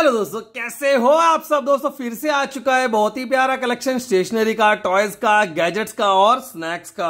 hello दोस्तों कैसे हो आप सब दोस्तों फिर से आ चुका है बहुत ही प्यारा कलेक्शन स्टेशनरी का टॉयज का गैजेट्स का और स्नैक्स का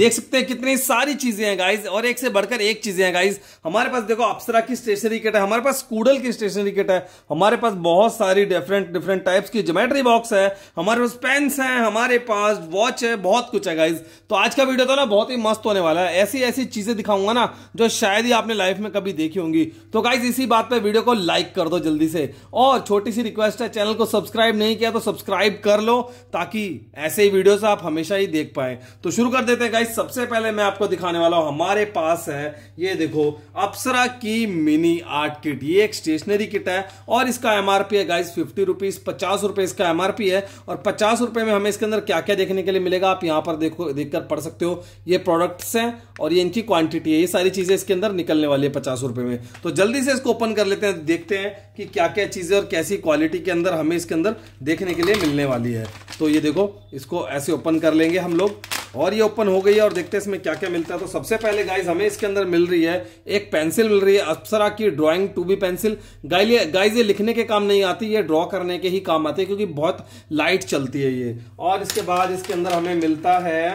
देख सकते हैं कितनी सारी चीजें हैं गाइस और एक से बढ़कर एक चीजें हैं गाइस हमारे पास देखो अप्सरा की स्टेशनरी किट है हमारे पास कूडल की स्टेशनरी किट है हमारे पास बहुत सारी डिफरेंट डिफरेंट टाइप्स की जोमेट्री बॉक्स है हमारे पास पेन्स है हमारे पास वॉच है बहुत कुछ है गाइज तो आज का वीडियो तो ना बहुत ही मस्त होने वाला है ऐसी ऐसी चीजें दिखाऊंगा ना जो शायद ही आपने लाइफ में कभी देखी होंगी तो गाइज इसी बात पर वीडियो को लाइक कर दो जल्दी से और छोटी सी रिक्वेस्ट है चैनल को सब्सक्राइब नहीं किया तो सब्सक्राइब कर लो ताकि ऐसे ही वीडियोस आप हमेशा ही देख पाए तो शुरू कर देते हैं गाइस सबसे पहले मैं आपको दिखाने वाला हूं हमारे पास है ये देखो अप्सरा की मिनी आर्ट किट ये एक स्टेशनरी किट है और इसका एमआरपी है गाइस फिफ्टी रुपीज पचास रुपए इसका एमआरपी है और पचास रुपए में हमें इसके अंदर क्या क्या देखने के लिए मिलेगा आप यहां पर देखो देखकर पढ़ सकते हो ये प्रोडक्ट्स हैं और ये इनकी क्वांटिटी है ये सारी चीजें इसके अंदर निकलने वाली है पचास रुपए में तो जल्दी से इसको ओपन कर लेते हैं देखते हैं कि क्या क्या चीज़ें और कैसी क्वालिटी के अंदर हमें इसके अंदर देखने के लिए मिलने वाली है तो ये देखो इसको ऐसे ओपन कर लेंगे हम लोग और ये ओपन हो गई है और देखते हैं इसमें क्या क्या मिलता है तो सबसे पहले गाइज हमें इसके अंदर मिल रही है एक पेंसिल मिल रही है अप्सरा की drawing two B pencil guys ये लिखने के काम नहीं आती ये ड्रॉ करने के ही काम आती है क्योंकि बहुत लाइट चलती है ये और इसके बाद इसके अंदर हमें मिलता है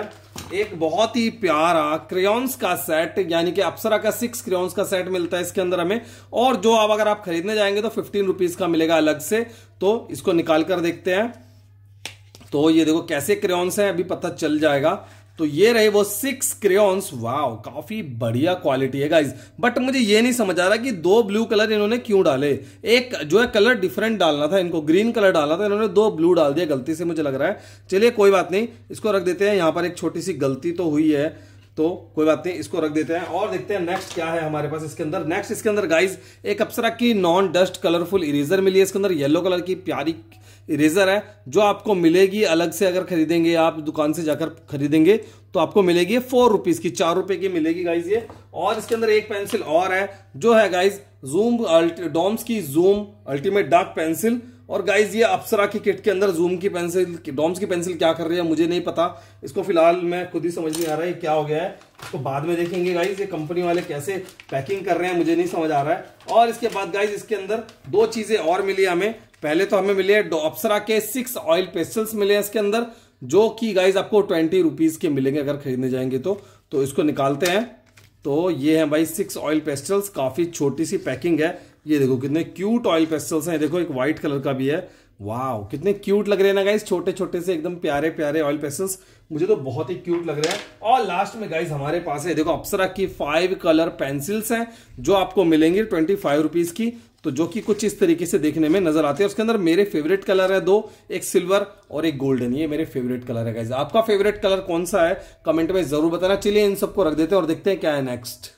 एक बहुत ही प्यारा क्रेयॉन्स का सेट यानी कि अप्सरा का सिक्स क्रेयॉन्स का सेट मिलता है इसके अंदर हमें और जो अब अगर आप खरीदने जाएंगे तो फिफ्टीन रुपीज का मिलेगा अलग से तो इसको निकाल कर देखते हैं तो ये देखो कैसे क्रेन्स हैं अभी पता चल जाएगा तो ये रहे वो सिक्स क्रेन्स वाओ काफी बढ़िया क्वालिटी है गाइज बट मुझे ये नहीं समझ आ रहा कि दो ब्लू कलर इन्होंने क्यों डाले एक जो है कलर डिफरेंट डालना था इनको ग्रीन कलर डालना था इन्होंने दो ब्लू डाल दिया गलती से मुझे लग रहा है चलिए कोई बात नहीं इसको रख देते हैं यहां पर एक छोटी सी गलती तो हुई है तो कोई बात नहीं इसको रख देते हैं और देखते हैं नेक्स्ट क्या है हमारे पास इसके अंदर नेक्स्ट इसके अंदर गाइस एक अप्सरा की नॉन डस्ट कलरफुल इरेजर मिली है इसके अंदर येलो कलर की प्यारी इरेजर है जो आपको मिलेगी अलग से अगर खरीदेंगे आप दुकान से जाकर खरीदेंगे तो आपको मिलेगी फोर रुपीज की चार रुपए की मिलेगी गाइज ये और इसके अंदर एक पेंसिल और है जो है गाइज जूम डॉम्स की जूम अल्टीमेट डार्क पेंसिल और गाइज ये अप्सरा की किट के अंदर जूम की पेंसिल डॉम्स की पेंसिल क्या कर रही है मुझे नहीं पता इसको फिलहाल मैं खुद ही समझ नहीं आ रहा है क्या हो गया है तो बाद में देखेंगे गाइज ये कंपनी वाले कैसे पैकिंग कर रहे हैं मुझे नहीं समझ आ रहा है और इसके बाद गाइज इसके अंदर दो चीज़ें और मिली हमें पहले तो हमें मिले अप्सरा के सिक्स ऑयल पेस्टल्स मिले इसके अंदर जो कि गाइज आपको ट्वेंटी रुपीज़ के मिलेंगे अगर खरीदने जाएंगे तो तो इसको निकालते हैं तो ये है भाई सिक्स ऑयल पेस्टल्स काफ़ी छोटी सी पैकिंग है ये देखो कितने क्यूट ऑयल पेस्टल्स हैं देखो एक व्हाइट कलर का भी है वाह कितने क्यूट लग रहे हैं ना गाइज छोटे छोटे से एकदम प्यारे प्यारे ऑयल पेस्टल्स मुझे तो बहुत ही क्यूट लग रहे हैं और लास्ट में गाइज हमारे पास है देखो अप्सरा की फाइव कलर पेंसिल्स हैं जो आपको मिलेंगी ट्वेंटी फाइव रुपीज की तो जो कि कुछ इस तरीके से देखने में नजर आते हैं उसके अंदर मेरे फेवरेट कलर है दो एक सिल्वर और एक गोल्डन ये मेरे फेवरेट कलर है गाइज आपका फेवरेट कलर कौन सा है कमेंट में जरूर बताना चलिए इन सबको रख देते हैं और देखते हैं क्या है नेक्स्ट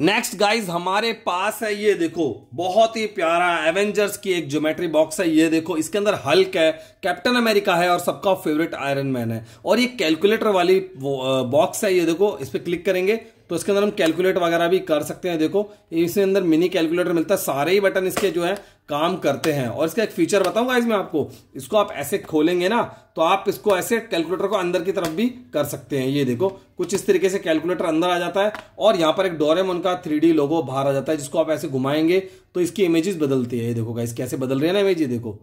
नेक्स्ट गाइस हमारे पास है ये देखो बहुत ही प्यारा एवेंजर्स की एक ज्योमेट्री बॉक्स है ये देखो इसके अंदर हल्क है कैप्टन अमेरिका है और सबका फेवरेट आयरन मैन है और ये कैलकुलेटर वाली बॉक्स है ये देखो इस पर क्लिक करेंगे तो इसके अंदर हम कैलकुलेट वगैरह भी कर सकते हैं देखो इसके अंदर मिनी कैलकुलेटर मिलता है सारे ही बटन इसके जो है काम करते हैं और इसका एक फीचर बताऊंगा इसमें आपको इसको आप ऐसे खोलेंगे ना तो आप इसको ऐसे कैलकुलेटर को अंदर की तरफ भी कर सकते हैं ये देखो कुछ इस तरीके से कैलकुलेटर अंदर आ जाता है और यहाँ पर एक में उनका थ्री लोगो बाहर आ जाता है जिसको आप ऐसे घुमाएंगे तो इसकी इमेजेस बदलती है ये देखो गाइस कैसे बदल रहे हैं ना इमेज ये देखो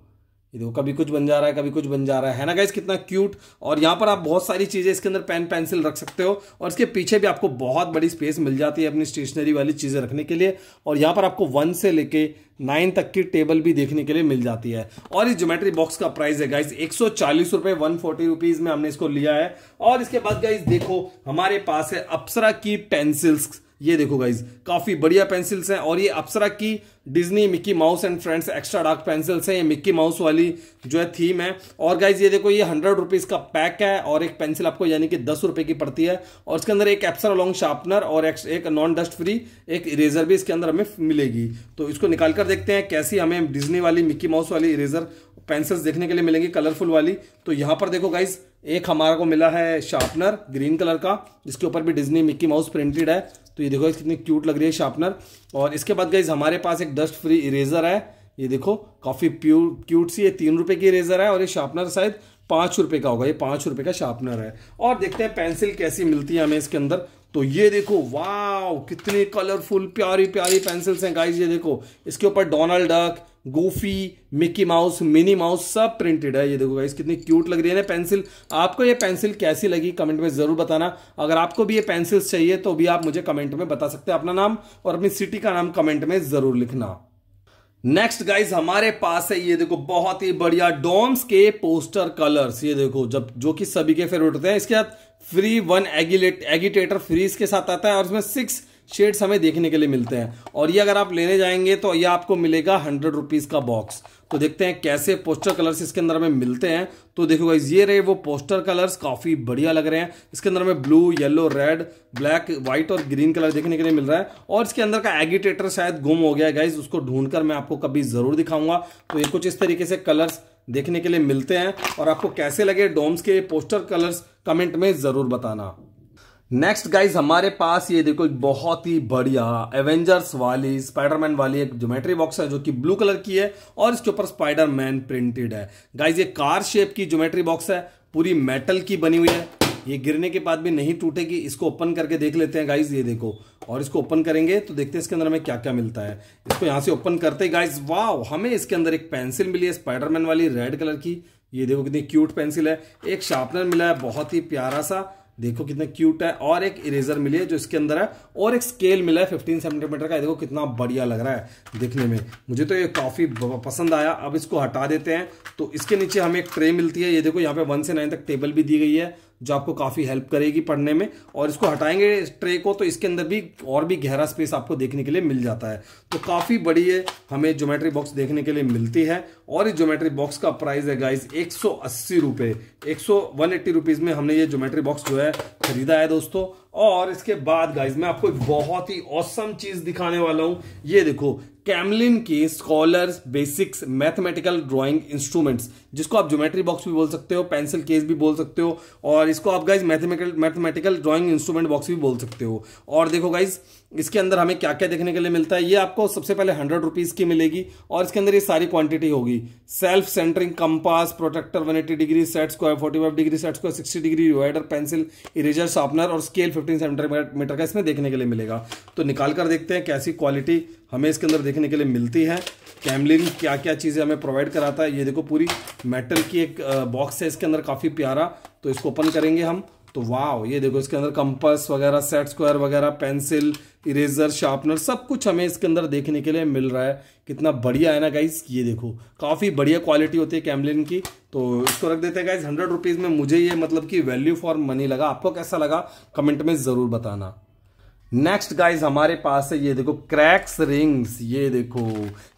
ये देखो कभी कुछ बन जा रहा है कभी कुछ बन जा रहा है है ना गाइस कितना क्यूट और यहाँ पर आप बहुत सारी चीज़ें इसके अंदर पेन पेंसिल रख सकते हो और इसके पीछे भी आपको बहुत बड़ी स्पेस मिल जाती है अपनी स्टेशनरी वाली चीज़ें रखने के लिए और यहाँ पर आपको वन से लेके नाइन तक की टेबल भी देखने के लिए मिल जाती है और इस ज्योमेट्री बॉक्स का प्राइस है गाइस एक सौ चालीस रुपए वन फोर्टी रुपीज़ में हमने इसको लिया है और इसके बाद गाइज देखो हमारे पास है अप्सरा की पेंसिल्स ये देखो गाइज काफ़ी बढ़िया पेंसिल्स हैं और ये अप्सरा की Disney Mickey Mouse and friends extra dark pencils हैं ये मिक्की माउस वाली जो है थीम है और गाइज ये देखो ये हंड्रेड रुपीज़ का पैक है और एक पेंसिल आपको यानी कि दस रुपए की पड़ती है और इसके अंदर एक एप्सरा लॉन्ग शार्पनर और एक, एक नॉन डस्ट फ्री एक इरेजर भी इसके अंदर हमें मिलेगी तो इसको निकाल कर देखते हैं कैसी हमें डिजनी वाली मिक्की माउस वाली इरेजर पेंसिल्स देखने के लिए मिलेंगी कलरफुल वाली तो यहाँ पर देखो गाइज़ एक हमारे को मिला है शार्पनर ग्रीन कलर का जिसके ऊपर भी डिज्नी मिक्की माउस प्रिंटेड है तो ये देखो कितनी क्यूट लग रही है शार्पनर और इसके बाद गई हमारे पास एक डस्ट फ्री इरेजर है ये देखो काफ़ी प्यू क्यूट सी ये तीन रुपये की इरेजर है और ये शार्पनर शायद पाँच रुपये का होगा ये पाँच रुपये का शार्पनर है और देखते हैं पेंसिल कैसी मिलती है हमें इसके अंदर तो ये देखो वाह कितनी कलरफुल प्यारी प्यारी पेंसिल्स हैं गाइज ये देखो इसके ऊपर Donald Duck Goofy Mickey Mouse Minnie Mouse सब प्रिंटेड है ये देखो गाइस कितनी क्यूट लग रही है ना पेंसिल आपको ये पेंसिल कैसी लगी कमेंट में ज़रूर बताना अगर आपको भी ये पेंसिल्स चाहिए तो भी आप मुझे कमेंट में बता सकते हैं अपना नाम और अपनी सिटी का नाम कमेंट में ज़रूर लिखना नेक्स्ट गाइस हमारे पास है ये देखो बहुत ही बढ़िया डोम्स के पोस्टर कलर्स ये देखो जब जो कि सभी के फेवरेट होते हैं इसके साथ फ्री वन एगिलेट एगिटेटर फ्रीज के साथ आता है और उसमें सिक्स शेड्स हमें देखने के लिए मिलते हैं और ये अगर आप लेने जाएंगे तो ये आपको मिलेगा हंड्रेड रुपीज़ का बॉक्स तो देखते हैं कैसे पोस्टर कलर्स इसके अंदर हमें मिलते हैं तो देखो गाइज ये रहे वो पोस्टर कलर्स काफ़ी बढ़िया लग रहे हैं इसके अंदर हमें blue yellow red black white और ग्रीन कलर देखने के लिए मिल रहा है और इसके अंदर का एगिटेटर शायद गुम हो गया है गाइज उसको ढूंढ मैं आपको कभी ज़रूर दिखाऊंगा तो ये कुछ इस तरीके से कलर्स देखने के लिए मिलते हैं और आपको कैसे लगे डोम्स के पोस्टर कलर्स कमेंट में ज़रूर बताना नेक्स्ट गाइज हमारे पास ये देखो एक बहुत ही बढ़िया एवेंजर्स वाली स्पाइडरमैन वाली एक ज्योमेट्री बॉक्स है जो कि ब्लू कलर की है और इसके ऊपर स्पाइडरमैन प्रिंटेड है गाइज ये कार शेप की ज्योमेट्री बॉक्स है पूरी मेटल की बनी हुई है ये गिरने के बाद भी नहीं टूटेगी इसको ओपन करके देख लेते हैं गाइज ये देखो और इसको ओपन करेंगे तो देखते हैं इसके अंदर हमें क्या क्या मिलता है इसको यहाँ से ओपन करते गाइज वाह हमें इसके अंदर एक पेंसिल मिली है स्पाइडरमैन वाली रेड कलर की ये देखो कितनी क्यूट पेंसिल है एक शार्पनर मिला है बहुत ही प्यारा सा देखो कितना क्यूट है और एक इरेजर मिली है जो इसके अंदर है और एक स्केल मिला है फिफ्टीन सेंटीमीटर का देखो कितना बढ़िया लग रहा है देखने में मुझे तो ये काफ़ी पसंद आया अब इसको हटा देते हैं तो इसके नीचे हमें एक ट्रे मिलती है ये देखो यहाँ पे वन से नाइन तक टेबल भी दी गई है जो आपको काफ़ी हेल्प करेगी पढ़ने में और इसको हटाएंगे ट्रे को तो इसके अंदर भी और भी गहरा स्पेस आपको देखने के लिए मिल जाता है तो काफ़ी बड़ी है हमें ज्योमेट्री बॉक्स देखने के लिए मिलती है और इस ज्योमेट्री बॉक्स का प्राइस है गाइज एक सौ अस्सी रुपये एक सौ वन एट्टी रुपीज़ में हमने ये ज्योमेट्री बॉक्स जो है खरीदा है दोस्तों और इसके बाद गाइज मैं आपको एक बहुत ही औसम चीज़ दिखाने वाला हूँ ये देखो कैमलिन के scholars basics mathematical drawing instruments जिसको आप ज्योमेट्री बॉक्स भी बोल सकते हो पेंसिल केस भी बोल सकते हो और इसको आप guys mathematical mathematical drawing instrument box भी बोल सकते हो और देखो गाइज इसके अंदर हमें क्या क्या देखने के लिए मिलता है ये आपको सबसे पहले हंड्रेड रुपीज़ की मिलेगी और इसके अंदर ये सारी क्वांटिटी होगी self centering compass protractor 180 degree set square 45 degree set square 60 degree divider pencil eraser sharpener और स्केल 15 सेंटीमीटर का इसमें देखने के लिए मिलेगा तो निकाल कर देखते हैं कैसी क्वालिटी हमें इसके अंदर देखने के लिए मिलती है कैमलिन क्या क्या चीज़ें हमें प्रोवाइड कराता है ये देखो पूरी मेटल की एक बॉक्स है इसके अंदर काफ़ी प्यारा तो इसको ओपन करेंगे हम तो वाह ये देखो इसके अंदर कंपस वगैरह सेट स्क्वायर वगैरह पेंसिल इरेजर शार्पनर सब कुछ हमें इसके अंदर देखने के लिए मिल रहा है कितना बढ़िया है ना गाइस ये देखो काफ़ी बढ़िया क्वालिटी होती है कैमलिन की तो इसको रख देते हैं गाइस हंड्रेड रुपीज़ में मुझे ये मतलब कि वैल्यू फॉर मनी लगा आपको कैसा लगा कमेंट में ज़रूर बताना नेक्स्ट गाइस हमारे पास है ये देखो क्रैक्स रिंग्स ये देखो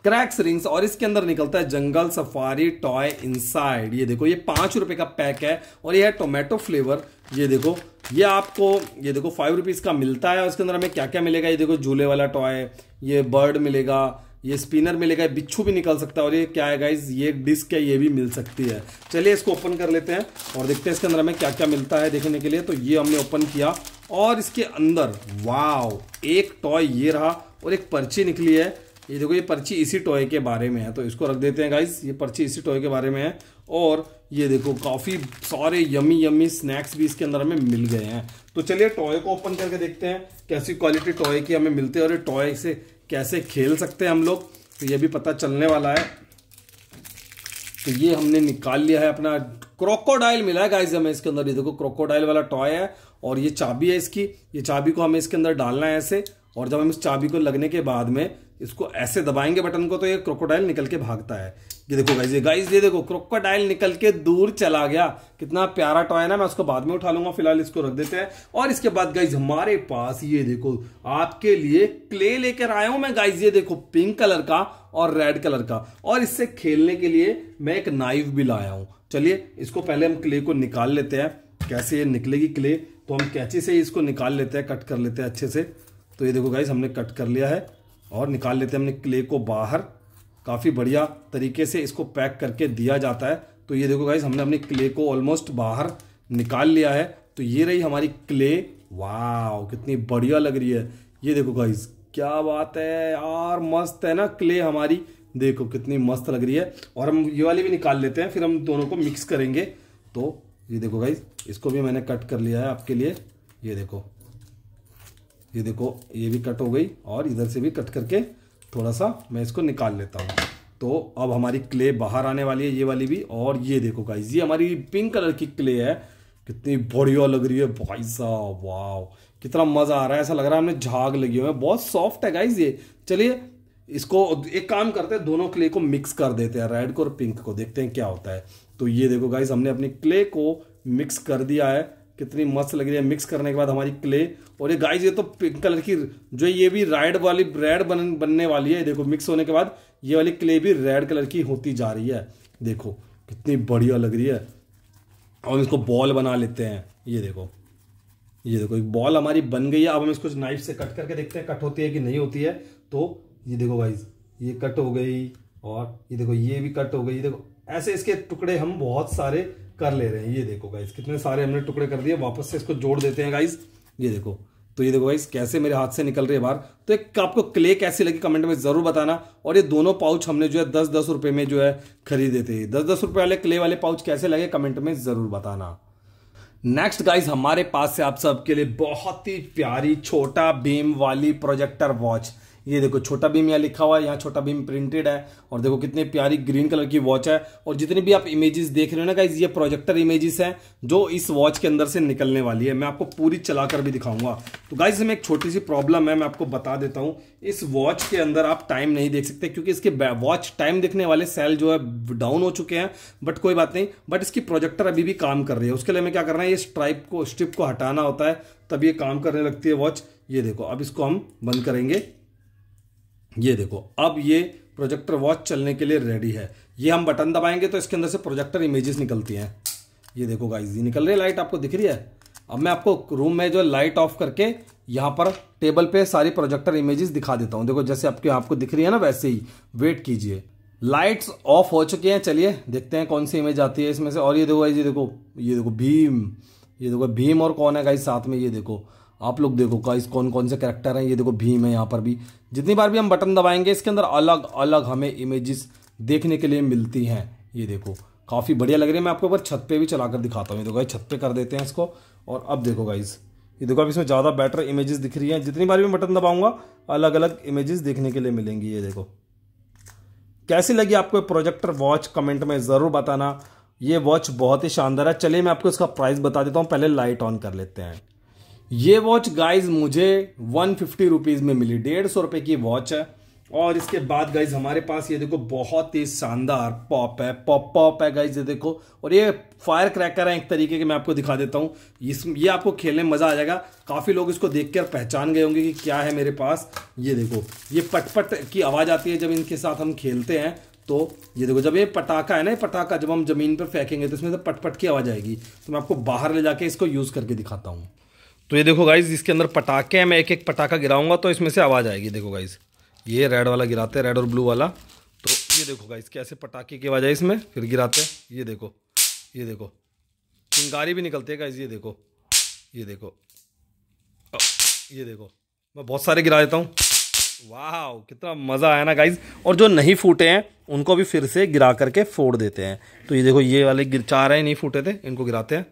क्रैक्स रिंग्स और इसके अंदर निकलता है जंगल सफारी टॉय इनसाइड ये देखो ये पांच रुपए का पैक है और ये है टोमेटो फ्लेवर ये देखो ये आपको ये देखो फाइव रुपीज का मिलता है उसके अंदर हमें क्या क्या मिलेगा ये देखो झूले वाला टॉय ये बर्ड मिलेगा ये स्पिनर मिलेगा बिच्छू भी निकल सकता है और ये क्या है गाइज ये डिस्क है ये भी मिल सकती है चलिए इसको ओपन कर लेते हैं और देखते हैं इसके अंदर हमें क्या क्या मिलता है देखने के लिए तो ये हमने ओपन किया और इसके अंदर वाव एक टॉय ये रहा और एक पर्ची निकली है ये देखो ये पर्ची इसी टॉय के बारे में है तो इसको रख देते हैं गाइस ये पर्ची इसी टॉय के बारे में है और ये देखो काफ़ी सारे यमी यमी स्नैक्स भी इसके अंदर हमें मिल गए हैं तो चलिए टॉय को ओपन करके देखते हैं कैसी क्वालिटी टॉय की हमें मिलते है और ये टॉय से कैसे खेल सकते हैं हम लोग तो ये भी पता चलने वाला है तो ये हमने निकाल लिया है अपना क्रोकोडाइल मिला है गाइज हमें इसके अंदर ये देखो क्रोकोडाइल वाला टॉय है और ये चाबी है इसकी ये चाबी को हमें इसके अंदर डालना है ऐसे और जब हम इस चाबी को लगने के बाद में इसको ऐसे दबाएंगे बटन को तो ये क्रोकोडाइल निकल के भागता है ये देखो गाइज ये गाइज ये देखो क्रोकोडाइल निकल के दूर चला गया कितना प्यारा टॉय ना मैं उसको बाद में उठा लूंगा फिलहाल इसको रख देते हैं और इसके बाद गाइज हमारे पास ये देखो आपके लिए क्ले लेकर आया हूं मैं गाइज ये देखो पिंक कलर का और रेड कलर का और इससे खेलने के लिए मैं एक नाइफ भी लाया हूं चलिए इसको पहले हम क्ले को निकाल लेते हैं कैसे ये निकलेगी क्ले तो हम कैची से ही इसको निकाल लेते हैं कट कर लेते हैं अच्छे से तो ये देखो गाइस हमने कट कर लिया है और निकाल लेते हैं हमने क्ले को बाहर काफ़ी बढ़िया तरीके से इसको पैक करके दिया जाता है तो ये देखो गाइस हमने अपने क्ले को ऑलमोस्ट बाहर निकाल लिया है तो ये रही हमारी क्ले वाह कितनी बढ़िया लग रही है ये देखो गाइस क्या बात है यार मस्त है ना क्ले हमारी देखो कितनी मस्त लग रही है और हम ये वाली भी निकाल लेते हैं फिर हम दोनों को मिक्स करेंगे तो ये देखो गाइज इसको भी मैंने कट कर लिया है आपके लिए ये देखो ये देखो ये भी कट हो गई और इधर से भी कट करके थोड़ा सा मैं इसको निकाल लेता हूँ तो अब हमारी क्ले बाहर आने वाली है ये वाली भी और ये देखो गाइज ये हमारी पिंक कलर की क्ले है कितनी बढ़िया लग रही है भाई साहब वाव कितना मज़ा आ रहा है ऐसा लग रहा है हमने झाग लगी हुई है बहुत सॉफ्ट है गाइज ये चलिए इसको एक काम करते हैं दोनों क्ले को मिक्स कर देते हैं रेड को और पिंक को देखते हैं क्या होता है तो ये देखो गाइज हमने अपनी क्ले को मिक्स कर दिया है कितनी मस्त लग रही है मिक्स करने के बाद हमारी क्ले और ये गाइज ये तो पिंक कलर की जो ये भी रेड वाली रेड बन बनने वाली है देखो मिक्स होने के बाद ये वाली क्ले भी रेड कलर की होती जा रही है देखो कितनी बढ़िया लग रही है और इसको बॉल बना लेते हैं ये देखो ये देखो एक बॉल हमारी बन गई है अब हम इसको नाइफ से कट करके देखते हैं कट होती है कि नहीं होती है तो ये देखो गाइज ये कट हो गई और ये देखो ये भी कट हो गई ये देखो ऐसे इसके टुकड़े हम बहुत सारे कर ले रहे हैं ये देखो गाइस कितने सारे हमने टुकड़े कर दिए वापस से इसको जोड़ देते हैं गाइस ये देखो तो ये देखो गाइस कैसे मेरे हाथ से निकल रही है बाहर तो एक आपको क्ले कैसी लगी कमेंट में ज़रूर बताना और ये दोनों पाउच हमने जो है दस दस रुपये में जो है खरीदे थे दस दस रुपये वाले क्ले वाले पाउच कैसे लगे कमेंट में ज़रूर बताना नेक्स्ट गाइज हमारे पास से आप सबके लिए बहुत ही प्यारी छोटा बीम वाली प्रोजेक्टर वॉच ये देखो छोटा भीम यहाँ लिखा हुआ है यहाँ छोटा भीम प्रिंटेड है और देखो कितने प्यारी ग्रीन कलर की वॉच है और जितने भी आप इमेजेस देख रहे हो ना गाइज ये प्रोजेक्टर इमेजेस हैं जो इस वॉच के अंदर से निकलने वाली है मैं आपको पूरी चलाकर भी दिखाऊंगा तो गाइज में एक छोटी सी प्रॉब्लम है मैं आपको बता देता हूँ इस वॉच के अंदर आप टाइम नहीं देख सकते क्योंकि इसके वॉच टाइम देखने वाले सेल जो है डाउन हो चुके हैं बट कोई बात नहीं बट इसकी प्रोजेक्टर अभी भी काम कर रही है उसके लिए हमें क्या करना है ये स्ट्राइप को स्ट्रिप को हटाना होता है तब ये काम करने लगती है वॉच ये देखो अब इसको हम बंद करेंगे ये देखो अब ये प्रोजेक्टर वॉच चलने के लिए रेडी है ये हम बटन दबाएंगे तो इसके अंदर से प्रोजेक्टर इमेजेस निकलती हैं ये देखो गाइस ये निकल रही है लाइट आपको दिख रही है अब मैं आपको रूम में जो लाइट ऑफ करके यहाँ पर टेबल पे सारी प्रोजेक्टर इमेजेस दिखा देता हूँ देखो जैसे आपके आपको दिख रही है ना वैसे ही वेट कीजिए लाइट्स ऑफ हो चुकी हैं चलिए देखते हैं कौन सी इमेज आती है इसमें से और ये देखो ये देखो ये देखो भीम ये देखो भीम और कौन है गाइस साथ में ये देखो आप लोग देखो गाइस कौन कौन से करेक्टर हैं ये देखो भीम है यहाँ पर भी जितनी बार भी हम बटन दबाएंगे इसके अंदर अलग अलग हमें इमेजेस देखने के लिए मिलती हैं ये देखो काफ़ी बढ़िया लग रही है मैं आपको एक बार छत पे भी चला कर दिखाता हूँ ये देखो गाइस छत पे कर देते हैं इसको और अब देखो गाइज ये देखो अब इसमें ज़्यादा बेटर इमेजेस दिख रही हैं जितनी बार भी बटन दबाऊंगा अलग अलग इमेजेस देखने के लिए मिलेंगी ये देखो कैसी लगी आपको प्रोजेक्टर वॉच कमेंट में ज़रूर बताना ये वॉच बहुत ही शानदार है चलिए मैं आपको इसका प्राइस बता देता हूँ पहले लाइट ऑन कर लेते हैं ये वॉच गाइज मुझे वन फिफ्टी रुपीज में मिली डेढ़ सौ रुपए की वॉच है और इसके बाद गाइज हमारे पास ये देखो बहुत ही शानदार पॉप है पॉप पॉप है गाइज ये देखो और ये फायर क्रैकर है एक तरीके के मैं आपको दिखा देता हूँ इस ये आपको खेलने में मज़ा आ जाएगा काफ़ी लोग इसको देख कर पहचान गए होंगे कि क्या है मेरे पास ये देखो ये पटपट की आवाज़ आती है जब इनके साथ हम खेलते हैं तो ये देखो जब ये पटाखा है ना ये पटाखा जब हम ज़मीन पर फेंकेंगे तो इसमें से पटपट की आवाज़ आएगी तो मैं आपको बाहर ले जाके इसको यूज़ करके दिखाता हूँ तो ये देखो गाइज इसके अंदर पटाखे हैं मैं एक एक पटाखा गिराऊंगा तो इसमें से आवाज़ आएगी देखो गाइज ये रेड वाला गिराते हैं रेड और ब्लू वाला तो ये देखो गाइज कैसे पटाखे की आवाज़ आई इसमें फिर गिराते हैं ये देखो ये देखो चिंगारी भी निकलती है गाइज ये देखो ये देखो ये देखो मैं बहुत सारे गिरा देता हूँ वाह कितना मज़ा आया ना गाइज और जो नहीं फूटे हैं उनको भी फिर से गिरा करके फोड़ देते हैं तो ये देखो ये वाले गिर चार हैं नहीं फूटे थे इनको गिराते हैं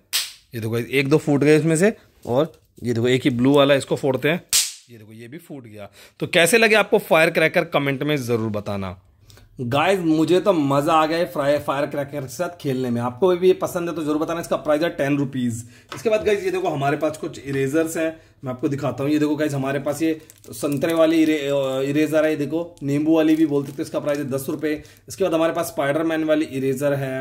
ये देखो गाइज एक दो फूट गए इसमें से और ये देखो एक ही ब्लू वाला इसको फोड़ते हैं ये देखो ये भी फूट गया तो कैसे लगे आपको फायर क्रैकर कमेंट में ज़रूर बताना गाइज मुझे तो मजा आ गया फ्राई फायर क्रैकर के साथ खेलने में आपको भी ये पसंद है तो जरूर बताना इसका प्राइस है टेन रुपीज इसके बाद गाइज ये देखो हमारे पास कुछ इरेजर्स हैं मैं आपको दिखाता हूँ ये देखो गाइज हमारे पास ये संतरे वाली इरेजर है देखो नींबू वाली भी बोल सकते हैं इसका प्राइस है दस रुपये इसके बाद हमारे पास स्पाइडरमैन वाली इरेजर है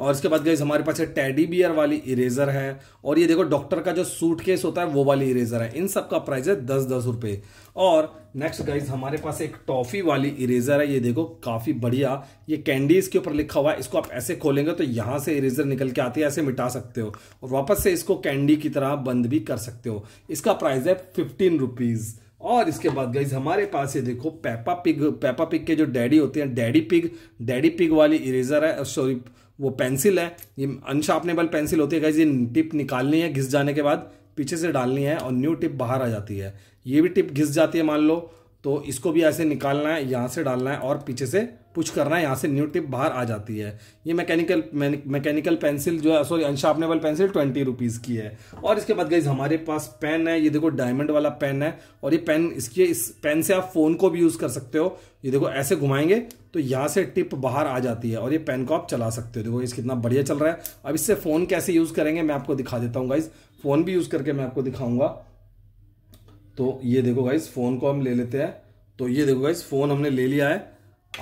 और इसके बाद गाइज हमारे पास ये टैडी बियर वाली इरेजर है और ये देखो डॉक्टर का जो सूट केस होता है वो वाली इरेजर है इन सब का प्राइस है दस दस रुपये और नेक्स्ट गाइज हमारे पास एक टॉफी वाली इरेजर है ये देखो काफ़ी बढ़िया ये कैंडीज के ऊपर लिखा हुआ है इसको आप ऐसे खोलेंगे तो यहाँ से इरेजर निकल के आती है ऐसे मिटा सकते हो और वापस से इसको कैंडी की तरह बंद भी कर सकते हो इसका प्राइस है फिफ्टीन रुपीज़ और इसके बाद गई हमारे पास ये देखो पेपा पिग पेपा पिग के जो डैडी होते हैं डैडी पिग डैडी पिग वाली इरेजर है सॉरी वो पेंसिल है ये अनशार्पनेबल पेंसिल होती है गई ये टिप निकालनी है घिस जाने के बाद पीछे से डालनी है और न्यू टिप बाहर आ जाती है ये भी टिप घिस जाती है मान लो तो इसको भी ऐसे निकालना है यहाँ से डालना है और पीछे से पुश करना है यहाँ से न्यू टिप बाहर आ जाती है ये मैकेनिकल मैकेनिकल पेंसिल जो है sorry unsharpenable pencil twenty rupees की है और इसके बाद गई हमारे पास पेन है ये देखो डायमंड वाला पेन है और ये पेन इसके इस पेन से आप फ़ोन को भी यूज़ कर सकते हो ये देखो ऐसे घुमाएंगे तो यहाँ से टिप बाहर आ जाती है और ये पेन को आप चला सकते हो देखो इस कितना बढ़िया चल रहा है अब इससे फ़ोन कैसे यूज़ करेंगे मैं आपको दिखा देता हूँ गाइज़ फ़ोन भी यूज़ करके मैं आपको दिखाऊंगा तो ये देखो गाइज़ फ़ोन को हम ले लेते हैं तो ये देखो गाइज़ फ़ोन हमने ले लिया है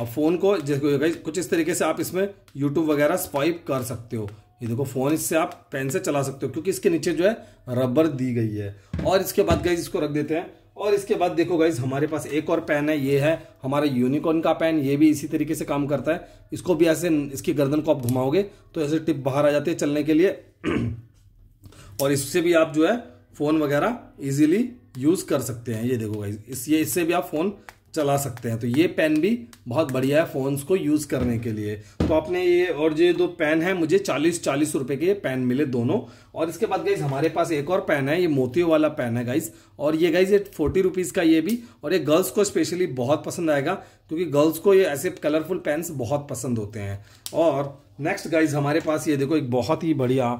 अब फ़ोन को जैसे कुछ इस तरीके से आप इसमें यूट्यूब वगैरह स्वाइप कर सकते हो ये देखो फ़ोन इससे आप पेन से चला सकते हो क्योंकि इसके नीचे जो है रबर दी गई है और इसके बाद गाइज इसको रख देते हैं और इसके बाद देखो गाइज हमारे पास एक और पेन है ये है हमारा यूनिकॉर्न का पेन ये भी इसी तरीके से काम करता है इसको भी ऐसे इसकी गर्दन को आप घुमाओगे तो ऐसे टिप बाहर आ जाती है चलने के लिए और इससे भी आप जो है फ़ोन वगैरह इजीली यूज़ कर सकते हैं ये देखो गाइज इस ये इससे भी आप फ़ोन चला सकते हैं तो ये पेन भी बहुत बढ़िया है फ़ोन्स को यूज़ करने के लिए तो आपने ये और ये दो पेन है मुझे चालीस चालीस रुपये के ये पेन मिले दोनों और इसके बाद गाइज हमारे पास एक और पेन है ये मोतियों वाला पेन है गाइज और ये गाइज ये फोर्टी रुपीज़ का ये भी और ये गर्ल्स को स्पेशली बहुत पसंद आएगा क्योंकि गर्ल्स को ये ऐसे कलरफुल पेन बहुत पसंद होते हैं और नेक्स्ट गाइज हमारे पास ये देखो एक बहुत ही बढ़िया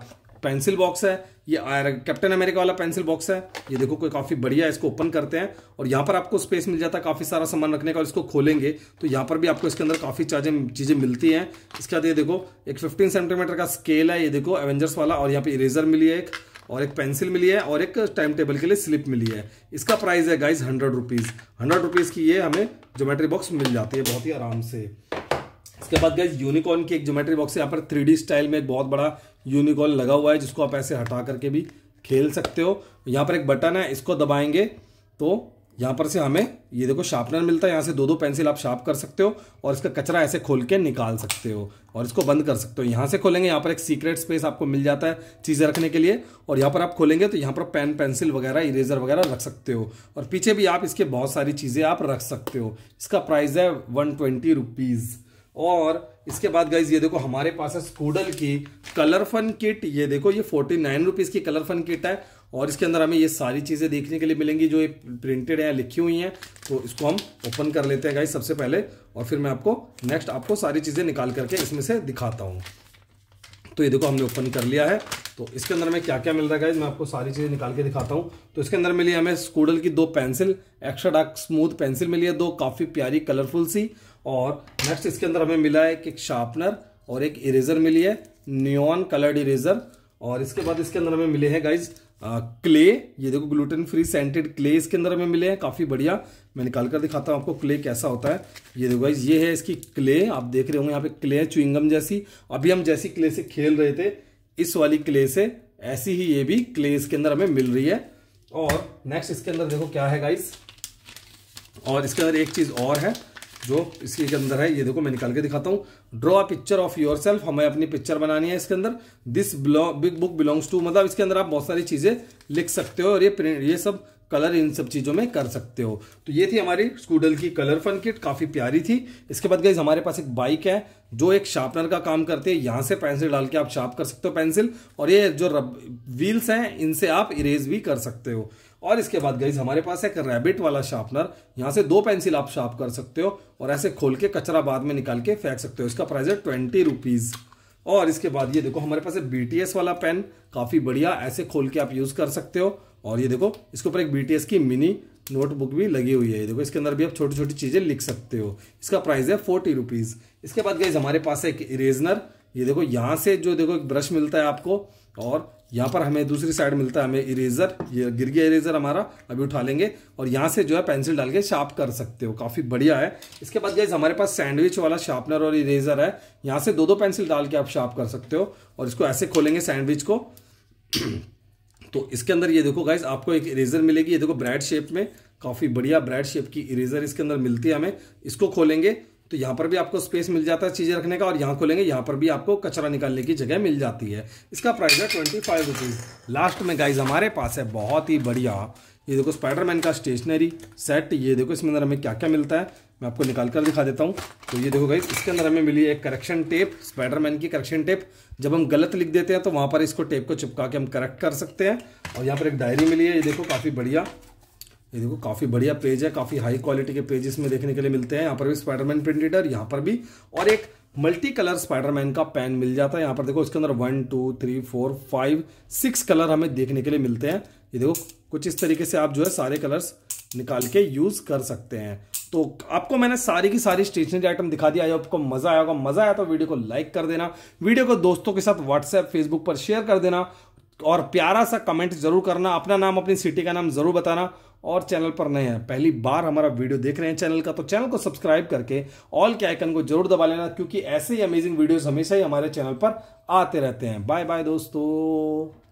पेंसिल बॉक्स है ये कैप्टन अमेरिका वाला पेंसिल बॉक्स है ये देखो कोई काफ़ी बढ़िया है इसको ओपन करते हैं और यहाँ पर आपको स्पेस मिल जाता है काफ़ी सारा सामान रखने का और इसको खोलेंगे तो यहाँ पर भी आपको इसके अंदर काफ़ी चार्जें चीज़ें मिलती हैं इसके बाद ये देखो एक फिफ्टीन सेंटीमीटर का स्केल है ये देखो एवेंजर्स वाला और यहाँ पर इरेजर मिली है एक और एक पेंसिल मिली है और एक टाइम टेबल के लिए स्लिप मिली है इसका प्राइस है guys hundred rupees hundred rupees की ये हमें ज्योमेट्री बॉक्स मिल जाती है बहुत ही आराम से इसके बाद गैस यूनिकॉर्न की एक ज्योमेट्री बॉक्स यहाँ पर थ्री स्टाइल में एक बहुत बड़ा यूनिकॉर्न लगा हुआ है जिसको आप ऐसे हटा करके भी खेल सकते हो यहाँ पर एक बटन है इसको दबाएंगे तो यहाँ पर से हमें ये देखो शार्पनर मिलता है यहाँ से दो दो पेंसिल आप शार्प कर सकते हो और इसका कचरा ऐसे खोल के निकाल सकते हो और इसको बंद कर सकते हो यहाँ से खोलेंगे यहाँ पर एक सीक्रेट स्पेस आपको मिल जाता है चीज़ें रखने के लिए और यहाँ पर आप खोलेंगे तो यहाँ पर पेन पेंसिल वगैरह इरेजर वगैरह रख सकते हो और पीछे भी आप इसके बहुत सारी चीज़ें आप रख सकते हो इसका प्राइस है वन ट्वेंटी रुपीज़ और इसके बाद गाइज ये देखो हमारे पास है स्कूडल की कलर फन किट ये देखो ये फोर्टी नाइन रुपीज़ की कलर फन किट है और इसके अंदर हमें ये सारी चीज़ें देखने के लिए मिलेंगी जो ये प्रिंटेड है लिखी हुई हैं तो इसको हम ओपन कर लेते हैं गाइज सबसे पहले और फिर मैं आपको नेक्स्ट आपको सारी चीज़ें निकाल करके इसमें से दिखाता हूँ तो ये देखो हमने ओपन कर लिया है तो इसके अंदर में क्या क्या मिल रहा है मैं आपको सारी चीज़ें निकाल के दिखाता हूँ तो इसके अंदर मिली हमें स्कूडल की दो pencil extra dark smooth pencil मिली है दो काफ़ी प्यारी कलरफुल सी और नेक्स्ट इसके अंदर हमें मिला है एक शार्पनर और एक इरेजर मिली है न्योन कलर्ड इरेजर और इसके बाद इसके अंदर हमें मिले हैं गाइज क्ले ये देखो ग्लूटेन फ्री सेंटेड क्ले इसके अंदर हमें मिले हैं काफ़ी बढ़िया मैं निकाल कर दिखाता हूँ आपको क्ले कैसा होता है ये देखो गाइज ये है इसकी क्ले आप देख रहे होंगे यहाँ पे क्ले है चुइंगम जैसी अभी हम जैसी क्ले से खेल रहे थे इस वाली क्ले से ऐसी ही ये भी क्ले इसके अंदर हमें मिल रही है और नेक्स्ट इसके अंदर देखो क्या है गाइज और इसके अंदर एक चीज़ और है जो इसके अंदर है ये देखो मैं निकाल के दिखाता हूँ draw a picture of yourself हमें अपनी पिक्चर बनानी है इसके अंदर this big book belongs to मतलब इसके अंदर आप बहुत सारी चीज़ें लिख सकते हो और ये प्रिंट ये सब कलर इन सब चीज़ों में कर सकते हो तो ये थी हमारी स्कूडल की कलर फन किट काफ़ी प्यारी थी इसके बाद गई हमारे पास एक बाइक है जो एक शार्पनर का काम करते है यहाँ से पेंसिल डाल के आप शार्प कर सकते हो पेंसिल और ये जो रब व्हील्स हैं इनसे आप इरेज भी कर सकते हो और इसके बाद गाइज हमारे पास एक रैबिट वाला शार्पनर यहाँ से दो पेंसिल आप शार्प कर सकते हो और ऐसे खोल के कचरा बाद में निकाल के फेंक सकते हो इसका प्राइस है ट्वेंटी रुपीज़ और इसके बाद ये देखो हमारे पास एक बी वाला पेन काफ़ी बढ़िया ऐसे खोल के आप यूज़ कर सकते हो और ये देखो इसके ऊपर एक बी की मिनी नोटबुक भी लगी हुई है ये देखो इसके अंदर भी आप छोटी छोटी चीज़ें लिख सकते हो इसका प्राइस है फोर्टी रुपीज़ इसके बाद गई हमारे पास एक इरेजनर ये देखो यहाँ से जो देखो एक ब्रश मिलता है आपको और यहाँ पर हमें दूसरी साइड मिलता है हमें इरेजर ये गिर गया इरेजर हमारा अभी उठा लेंगे और यहाँ से जो है पेंसिल डाल के शार्प कर सकते हो काफ़ी बढ़िया है इसके बाद गैस हमारे पास सैंडविच वाला शार्पनर और इरेजर है यहाँ से दो दो पेंसिल डाल के आप शार्प कर सकते हो और इसको ऐसे खोलेंगे सैंडविच को तो इसके अंदर ये देखो गाइज आपको एक इरेजर मिलेगी ये देखो ब्रेड शेप में काफ़ी बढ़िया ब्रेड शेप की इरेजर इसके अंदर मिलती है हमें इसको खोलेंगे तो यहाँ पर भी आपको स्पेस मिल जाता है चीज़ें रखने का और यहाँ खोलेंगे यहाँ पर भी आपको कचरा निकालने की जगह मिल जाती है इसका प्राइस है ट्वेंटी फाइव रुपीज़ लास्ट में गाइज हमारे पास है बहुत ही बढ़िया ये देखो स्पाइडरमैन का स्टेशनरी सेट ये देखो इसमें अंदर हमें क्या क्या मिलता है मैं आपको निकाल कर दिखा देता हूँ तो ये देखो गाइज इसके अंदर हमें मिली एक करेक्शन टेप स्पाइडरमैन की करेक्शन टेप जब हम गलत लिख देते हैं तो वहाँ पर इसको टेप को चिपका के हम करेक्ट कर सकते हैं और यहाँ पर एक डायरी मिली है ये देखो काफ़ी बढ़िया ये देखो काफ़ी बढ़िया पेज है काफ़ी हाई क्वालिटी के पेजेस में देखने के लिए मिलते हैं यहाँ पर भी स्पाइडरमैन प्रिंटेडर यहाँ पर भी और एक मल्टी कलर स्पाइडरमैन का पैन मिल जाता है यहाँ पर देखो इसके अंदर one two three four five six colour हमें देखने के लिए मिलते हैं ये देखो कुछ इस तरीके से आप जो है सारे कलर्स निकाल के यूज़ कर सकते हैं तो आपको मैंने सारी की सारी स्टेशनरी आइटम दिखा दिया आपको मजा आया होगा मजा आया तो वीडियो को लाइक कर देना वीडियो को दोस्तों के साथ व्हाट्सएप फेसबुक पर शेयर कर देना और प्यारा सा कमेंट जरूर करना अपना नाम अपनी सिटी का नाम जरूर बताना और चैनल पर नए हैं पहली बार हमारा वीडियो देख रहे हैं चैनल का तो चैनल को सब्सक्राइब करके ऑल के आइकन को जरूर दबा लेना क्योंकि ऐसे ही अमेजिंग वीडियोस हमेशा ही हमारे चैनल पर आते रहते हैं बाय बाय दोस्तों